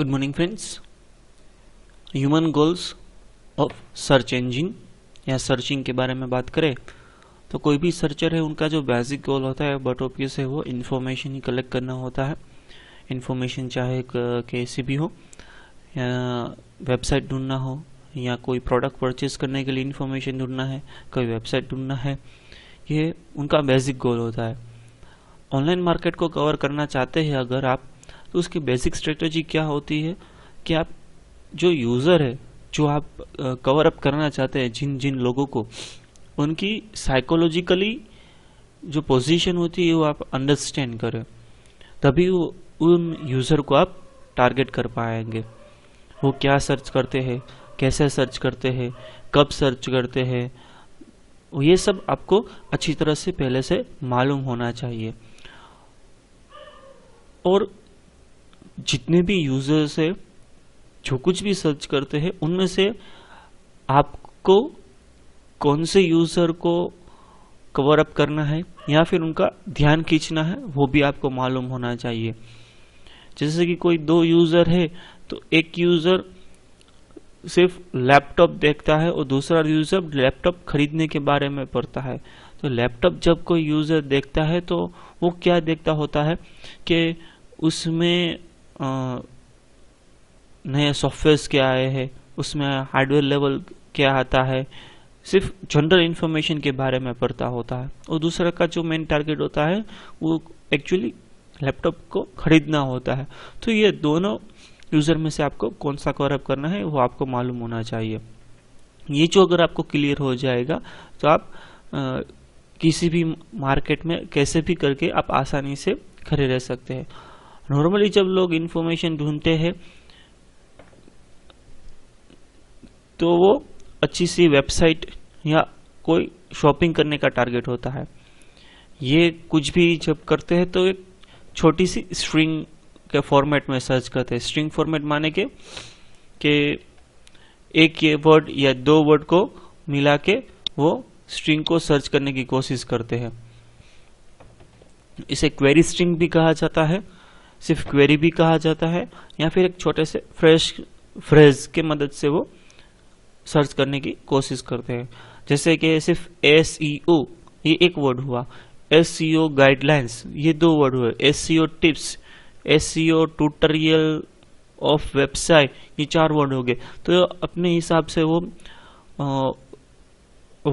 good morning friends human goals of search engine या searching के बारे में बात करें तो कोई भी सर्चर है उनका जो बेसिक गोल होता है बट ऑब्वियस है वो इन्फॉर्मेशन ही कलेक्ट करना होता है इन्फॉर्मेशन चाहे कैसी भी हो या वेबसाइट ढूंढना हो या कोई प्रोडक्ट परचेज करने के लिए इन्फॉर्मेशन ढूंढना है कोई वेबसाइट ढूंढना है ये उनका बेसिक गोल होता है ऑनलाइन मार्केट को कवर करना चाहते हैं अगर आप तो उसकी बेसिक स्ट्रेटजी क्या होती है कि आप जो यूज़र है जो आप कवर अप करना चाहते हैं जिन जिन लोगों को उनकी साइकोलॉजिकली जो पोजीशन होती है वो आप अंडरस्टैंड करें तभी वो उन यूज़र को आप टारगेट कर पाएंगे वो क्या सर्च करते हैं कैसे सर्च करते हैं कब सर्च करते हैं ये सब आपको अच्छी तरह से पहले से मालूम होना चाहिए और जितने भी यूजर्स है जो कुछ भी सर्च करते हैं उनमें से आपको कौन से यूजर को कवर अप करना है या फिर उनका ध्यान खींचना है वो भी आपको मालूम होना चाहिए जैसे कि कोई दो यूजर है तो एक यूजर सिर्फ लैपटॉप देखता है और दूसरा यूजर लैपटॉप खरीदने के बारे में पढ़ता है तो लैपटॉप जब कोई यूजर देखता है तो वो क्या देखता होता है कि उसमें नए सॉफ्टवेयर्स क्या आए हैं उसमें हार्डवेयर लेवल क्या आता है सिर्फ जनरल इन्फॉर्मेशन के बारे में पढ़ता होता है और दूसरा का जो मेन टारगेट होता है वो एक्चुअली लैपटॉप को खरीदना होता है तो ये दोनों यूज़र में से आपको कौन सा कवरअप करना है वो आपको मालूम होना चाहिए ये जो अगर आपको क्लियर हो जाएगा तो आप आ, किसी भी मार्केट में कैसे भी करके आप आसानी से खड़े रह सकते हैं नॉर्मली जब लोग इन्फॉर्मेशन ढूंढते हैं तो वो अच्छी सी वेबसाइट या कोई शॉपिंग करने का टारगेट होता है ये कुछ भी जब करते हैं तो एक छोटी सी स्ट्रिंग के फॉर्मेट में सर्च करते हैं स्ट्रिंग फॉर्मेट माने के के एक ये वर्ड या दो वर्ड को मिला के वो स्ट्रिंग को सर्च करने की कोशिश करते हैं इसे क्वेरी स्ट्रिंग भी कहा जाता है सिर्फ क्वेरी भी कहा जाता है या फिर एक छोटे से फ्रेश फ्रेज के मदद से वो सर्च करने की कोशिश करते हैं जैसे कि सिर्फ एस e ये एक वर्ड हुआ एस गाइडलाइंस e ये दो वर्ड हुए S tips S tutorial of website ये चार वर्ड हो गए तो अपने हिसाब से वो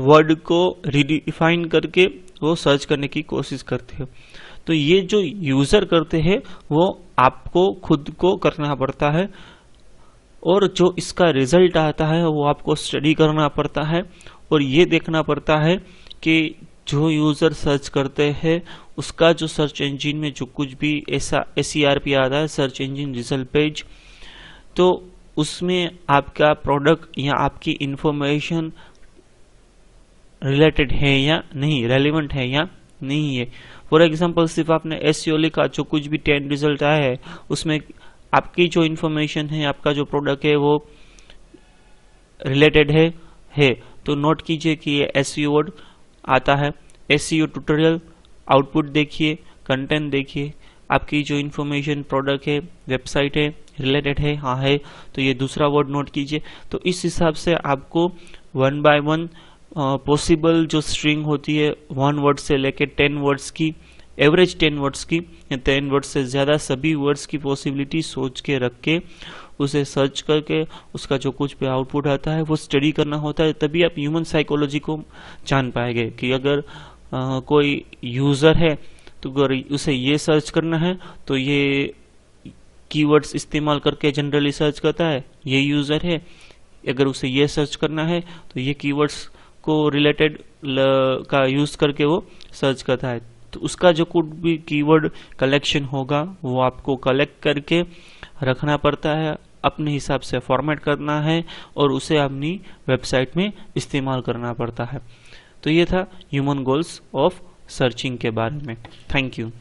वर्ड को रिडिफाइन करके वो सर्च करने की कोशिश करते हैं तो ये जो यूजर करते हैं वो आपको खुद को करना पड़ता है और जो इसका रिजल्ट आता है वो आपको स्टडी करना पड़ता है और ये देखना पड़ता है कि जो यूज़र सर्च करते हैं उसका जो सर्च इंजन में जो कुछ भी ऐसा एस e आता है सर्च इंजन रिजल्ट पेज तो उसमें आपका प्रोडक्ट या आपकी इंफॉर्मेशन रिलेटेड है या नहीं रेलिवेंट है या नहीं है फॉर एग्जाम्पल सिर्फ आपने एस e लिखा जो कुछ भी टेन रिजल्ट आया है उसमें आपकी जो इन्फॉर्मेशन है आपका जो प्रोडक्ट है वो रिलेटेड है है तो नोट कीजिए कि ये एस वर्ड e आता है एस ट्यूटोरियल आउटपुट देखिए कंटेंट देखिए आपकी जो इन्फॉर्मेशन प्रोडक्ट है वेबसाइट है रिलेटेड है हाँ है तो ये दूसरा वर्ड नोट कीजिए तो इस हिसाब से आपको वन बाय वन पॉसिबल जो स्ट्रिंग होती है वन वर्ड से लेके टेन वर्ड्स की एवरेज टेन वर्ड्स की या टेन वर्ड से ज़्यादा सभी वर्ड्स की पॉसिबिलिटी सोच के रख के उसे सर्च करके उसका जो कुछ भी आउटपुट आता है वो स्टडी करना होता है तभी आप ह्यूमन साइकोलॉजी को जान पाएंगे कि अगर आ, कोई यूज़र है तो अगर उसे ये सर्च करना है तो ये कीवर्ड्स इस्तेमाल करके जनरली सर्च करता है ये यूज़र है अगर उसे ये सर्च करना है तो ये कीवर्ड्स को रिलेटेड का यूज करके वो सर्च करता है तो उसका जो कुछ भी कीवर्ड कलेक्शन होगा वो आपको कलेक्ट करके रखना पड़ता है अपने हिसाब से फॉर्मेट करना है और उसे अपनी वेबसाइट में इस्तेमाल करना पड़ता है तो ये था ह्यूमन गोल्स ऑफ सर्चिंग के बारे में थैंक यू